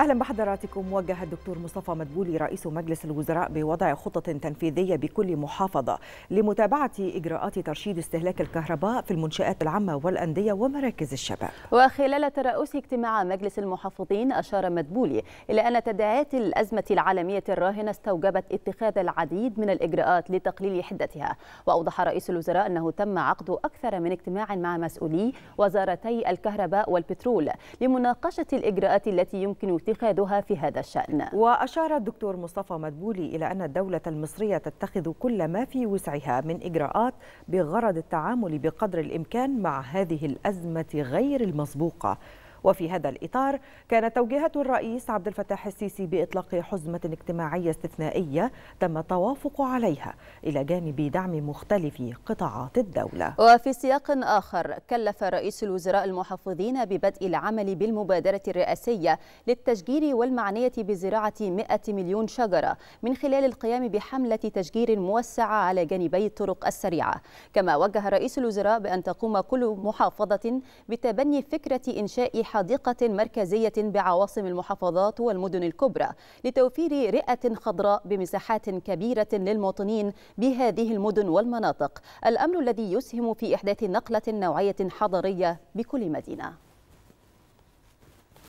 اهلا بحضراتكم وجه الدكتور مصطفى مدبولي رئيس مجلس الوزراء بوضع خطط تنفيذيه بكل محافظه لمتابعه اجراءات ترشيد استهلاك الكهرباء في المنشات العامه والانديه ومراكز الشباب. وخلال ترأس اجتماع مجلس المحافظين اشار مدبولي الى ان تداعيات الازمه العالميه الراهنه استوجبت اتخاذ العديد من الاجراءات لتقليل حدتها، واوضح رئيس الوزراء انه تم عقد اكثر من اجتماع مع مسؤولي وزارتي الكهرباء والبترول لمناقشه الاجراءات التي يمكن اتخاذها في هذا الشأن وأشار الدكتور مصطفى مدبولي إلى أن الدولة المصرية تتخذ كل ما في وسعها من إجراءات بغرض التعامل بقدر الإمكان مع هذه الأزمة غير المسبوقة وفي هذا الإطار كانت توجيهات الرئيس عبد الفتاح السيسي بإطلاق حزمة اجتماعية استثنائية تم التوافق عليها إلى جانب دعم مختلف قطاعات الدولة وفي سياق آخر كلف رئيس الوزراء المحافظين ببدء العمل بالمبادرة الرئاسية للتشجير والمعنية بزراعة 100 مليون شجرة من خلال القيام بحملة تشجير موسعة على جانبي الطرق السريعة كما وجه رئيس الوزراء بأن تقوم كل محافظة بتبني فكرة إنشاء حديقة مركزية بعواصم المحافظات والمدن الكبرى لتوفير رئة خضراء بمساحات كبيرة للمواطنين بهذه المدن والمناطق الأمر الذي يسهم في إحداث نقلة نوعية حضرية بكل مدينة